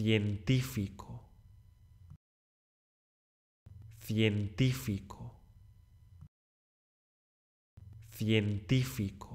científico, científico, científico.